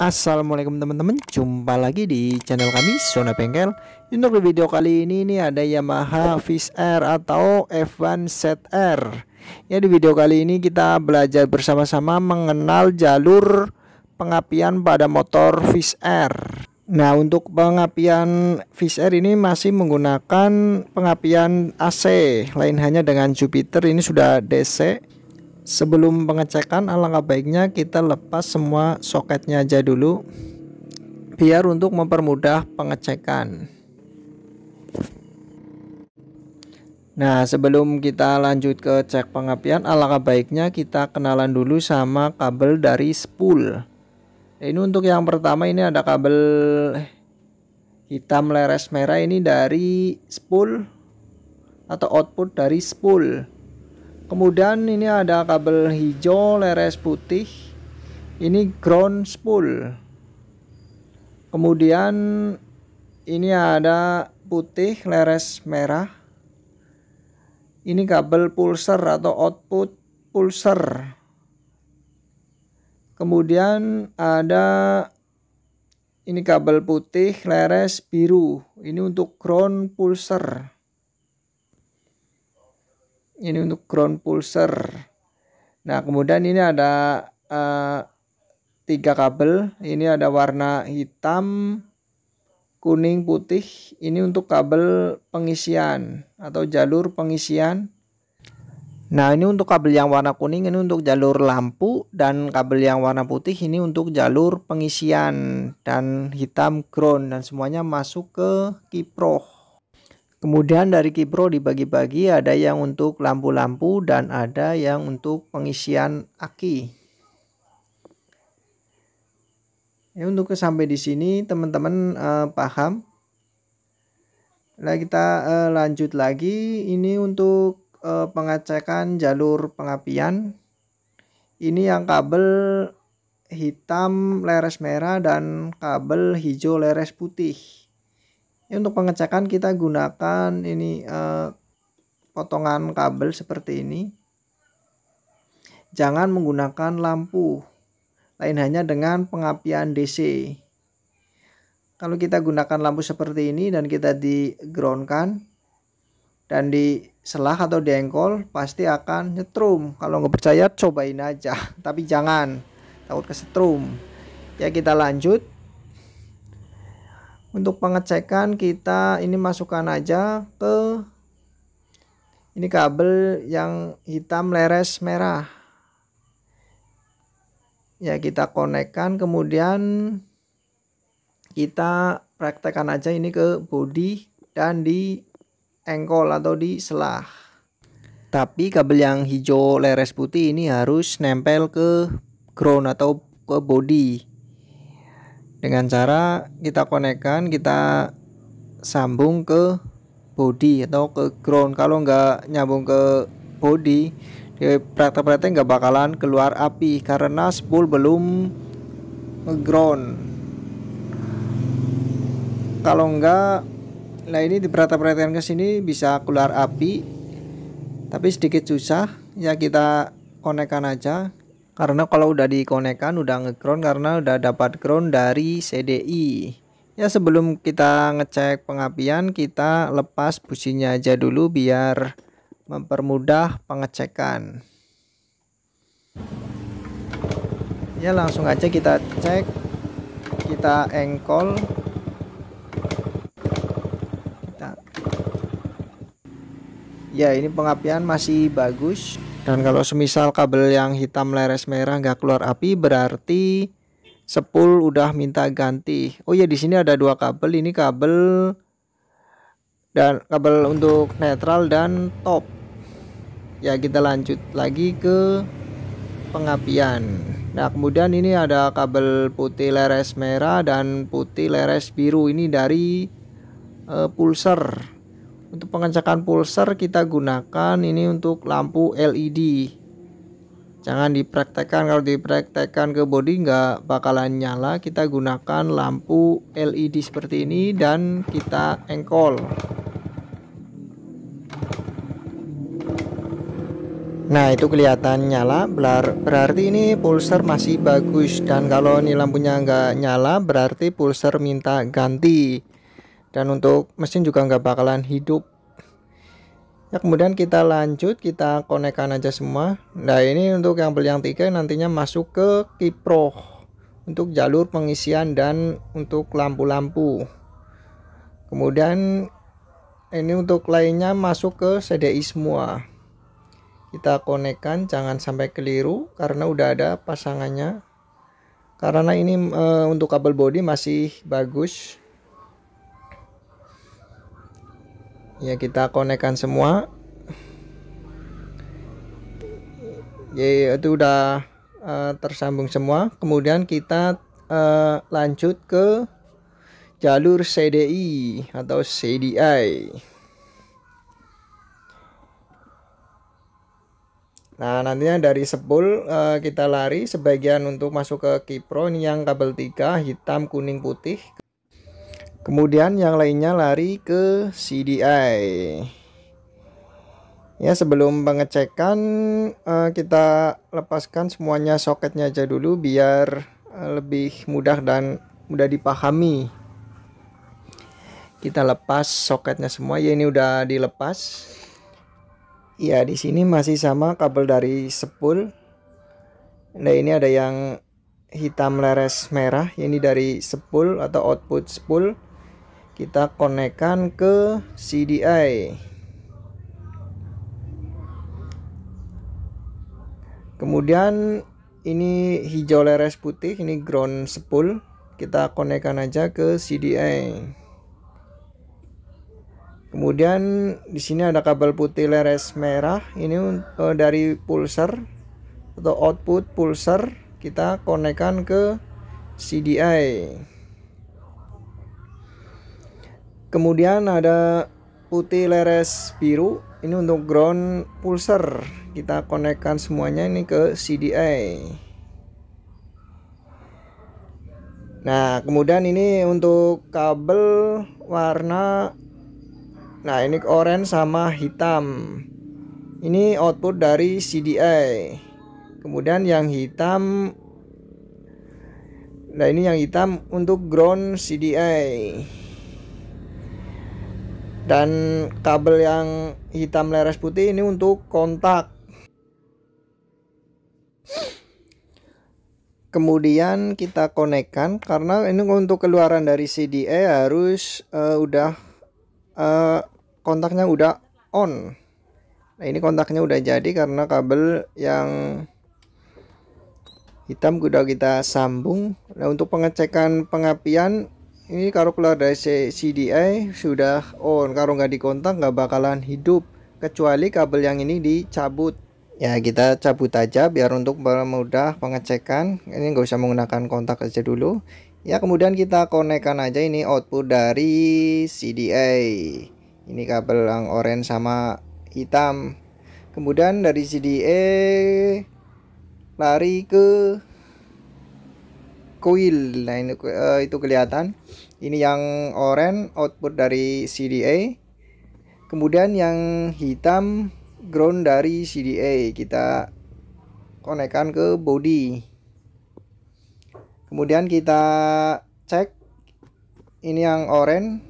Assalamualaikum teman-teman Jumpa lagi di channel kami Zona Bengkel Untuk video kali ini ini ada Yamaha Fish Air atau F1 ZR Ya di video kali ini kita belajar bersama-sama mengenal jalur pengapian pada motor Fish Air Nah untuk pengapian Fish Air ini masih menggunakan pengapian AC Lain hanya dengan Jupiter ini sudah DC Sebelum pengecekan alangkah baiknya kita lepas semua soketnya aja dulu biar untuk mempermudah pengecekan. Nah, sebelum kita lanjut ke cek pengapian, alangkah baiknya kita kenalan dulu sama kabel dari spool. Ini untuk yang pertama ini ada kabel hitam leres merah ini dari spool atau output dari spool kemudian ini ada kabel hijau leres putih ini ground spool kemudian ini ada putih leres merah ini kabel pulser atau output pulser kemudian ada ini kabel putih leres biru ini untuk ground pulser ini untuk ground pulser nah kemudian ini ada uh, tiga kabel ini ada warna hitam kuning putih ini untuk kabel pengisian atau jalur pengisian nah ini untuk kabel yang warna kuning ini untuk jalur lampu dan kabel yang warna putih ini untuk jalur pengisian dan hitam ground dan semuanya masuk ke kiproh Kemudian dari Kipro dibagi-bagi ada yang untuk lampu-lampu dan ada yang untuk pengisian aki. Ya untuk sampai di sini teman-teman eh, paham. Nah kita eh, lanjut lagi ini untuk eh, pengecekan jalur pengapian. Ini yang kabel hitam leres merah dan kabel hijau leres putih. Ini ya, untuk pengecekan kita gunakan ini eh, potongan kabel seperti ini. Jangan menggunakan lampu. Lain hanya dengan pengapian DC. Kalau kita gunakan lampu seperti ini dan kita di groundkan dan di selah atau diengkol pasti akan nyetrum. Kalau nggak percaya cobain aja, tapi jangan takut kesetrum. Ya kita lanjut untuk pengecekan kita ini masukkan aja ke ini kabel yang hitam leres merah. Ya kita konekkan kemudian kita praktekkan aja ini ke body dan di engkol atau di selah. Tapi kabel yang hijau leres putih ini harus nempel ke ground atau ke body dengan cara kita konekkan kita sambung ke body atau ke ground kalau nggak nyambung ke body praktek-praktek nggak bakalan keluar api karena spool belum ground kalau nggak nah ini di praktek praktek ke sini bisa keluar api tapi sedikit susah ya kita konekkan aja karena kalau udah dikonekkan udah ngeground karena udah dapat ground dari CDI ya sebelum kita ngecek pengapian kita lepas businya aja dulu biar mempermudah pengecekan ya langsung aja kita cek kita engkol ya ini pengapian masih bagus dan kalau semisal kabel yang hitam leres merah nggak keluar api berarti sepul udah minta ganti oh ya di sini ada dua kabel ini kabel dan kabel untuk netral dan top ya kita lanjut lagi ke pengapian nah kemudian ini ada kabel putih leres merah dan putih leres biru ini dari uh, eh, pulser untuk pengecekan pulser kita gunakan ini untuk lampu LED. Jangan dipraktekkan kalau dipraktekkan ke body nggak bakalan nyala. Kita gunakan lampu LED seperti ini dan kita engkol. Nah itu kelihatan nyala berarti ini pulser masih bagus dan kalau ini lampunya nggak nyala berarti pulser minta ganti dan untuk mesin juga nggak bakalan hidup ya kemudian kita lanjut kita konekkan aja semua nah ini untuk yang beli yang tiga nantinya masuk ke kiproh untuk jalur pengisian dan untuk lampu-lampu kemudian ini untuk lainnya masuk ke CDI semua kita konekkan jangan sampai keliru karena udah ada pasangannya karena ini e, untuk kabel body masih bagus ya kita konekkan semua ya itu udah uh, tersambung semua kemudian kita uh, lanjut ke jalur CDI atau CDI Nah nantinya dari sepul eh, kita lari sebagian untuk masuk ke kipro ini yang kabel 3 hitam kuning putih Kemudian yang lainnya lari ke CDI. Ya, sebelum pengecekan eh, kita lepaskan semuanya soketnya aja dulu biar eh, lebih mudah dan mudah dipahami. Kita lepas soketnya semua. Ya, ini udah dilepas. Ya, di sini masih sama kabel dari sepul. Nah, ini ada yang hitam leres merah, ya, ini dari sepul atau output sepul kita konekkan ke CDI kemudian ini hijau leres putih ini ground spool kita konekkan aja ke CDI kemudian di sini ada kabel putih leres merah ini uh, dari pulser atau output pulser kita konekkan ke CDI kemudian ada putih leres biru ini untuk ground pulser kita konekkan semuanya ini ke CDI nah kemudian ini untuk kabel warna nah ini orange sama hitam ini output dari CDI kemudian yang hitam nah ini yang hitam untuk ground CDI dan kabel yang hitam leres putih ini untuk kontak kemudian kita konekkan karena ini untuk keluaran dari CDA harus uh, udah uh, kontaknya udah on nah ini kontaknya udah jadi karena kabel yang hitam udah kita sambung nah untuk pengecekan pengapian ini kalau keluar dari CDI sudah on kalau nggak dikontak nggak bakalan hidup kecuali kabel yang ini dicabut ya kita cabut aja biar untuk mudah pengecekan ini nggak usah menggunakan kontak aja dulu ya kemudian kita konekkan aja ini output dari CDI ini kabel yang orange sama hitam kemudian dari CDI lari ke coil nah ini uh, itu kelihatan ini yang orange output dari CDA kemudian yang hitam ground dari CDA kita konekkan ke body kemudian kita cek ini yang orange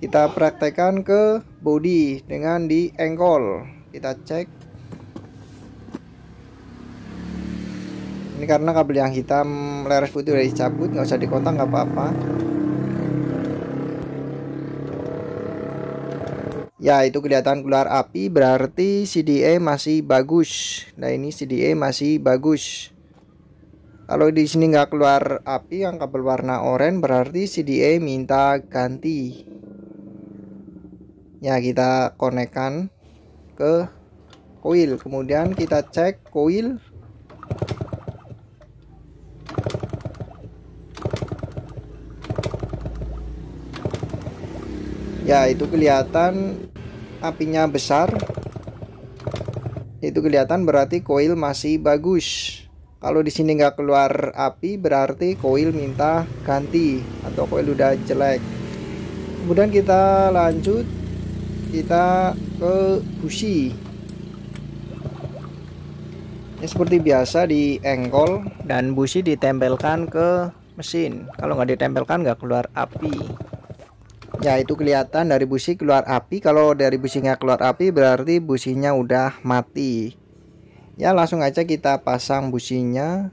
kita praktekkan ke body dengan di engkol kita cek ini karena kabel yang hitam leres putih udah dicabut nggak usah dikontak nggak apa-apa ya itu kelihatan keluar api berarti CDA masih bagus nah ini CDA masih bagus kalau di sini nggak keluar api yang kabel warna oranye berarti CDA minta ganti ya kita konekkan ke coil kemudian kita cek coil ya itu kelihatan apinya besar itu kelihatan berarti koil masih bagus kalau di sini nggak keluar api berarti koil minta ganti atau koil udah jelek kemudian kita lanjut kita ke busi ini seperti biasa di engkol dan busi ditempelkan ke mesin kalau nggak ditempelkan nggak keluar api ya itu kelihatan dari busi keluar api kalau dari businya keluar api berarti businya udah mati ya langsung aja kita pasang businya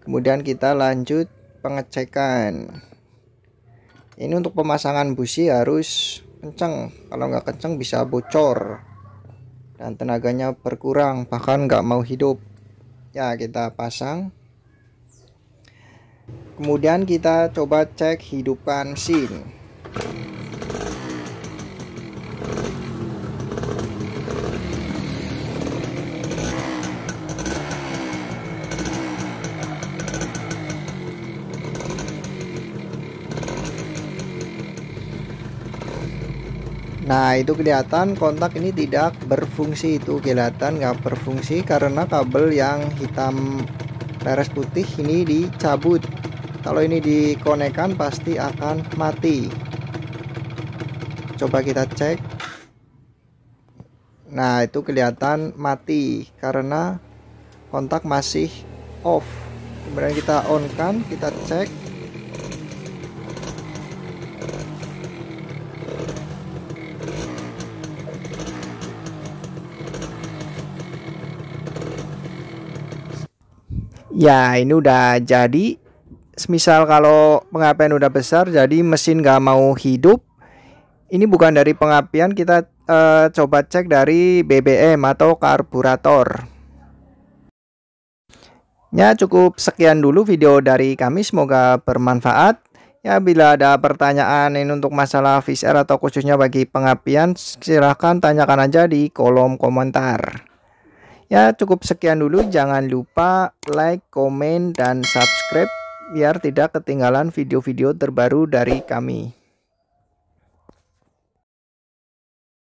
kemudian kita lanjut pengecekan ini untuk pemasangan busi harus kenceng kalau nggak kenceng bisa bocor dan tenaganya berkurang bahkan nggak mau hidup ya kita pasang kemudian kita coba cek hidupkan mesin. Nah itu kelihatan kontak ini tidak berfungsi itu kelihatan nggak berfungsi karena kabel yang hitam peres putih ini dicabut kalau ini dikonekkan pasti akan mati coba kita cek nah itu kelihatan mati karena kontak masih off kemudian kita on kan kita cek ya ini udah jadi semisal kalau pengapain udah besar jadi mesin gak mau hidup ini bukan dari pengapian kita uh, coba cek dari BBM atau karburator ya cukup sekian dulu video dari kami semoga bermanfaat ya bila ada pertanyaan ini untuk masalah VCR atau khususnya bagi pengapian silahkan tanyakan aja di kolom komentar ya cukup sekian dulu jangan lupa like comment, dan subscribe biar tidak ketinggalan video-video terbaru dari kami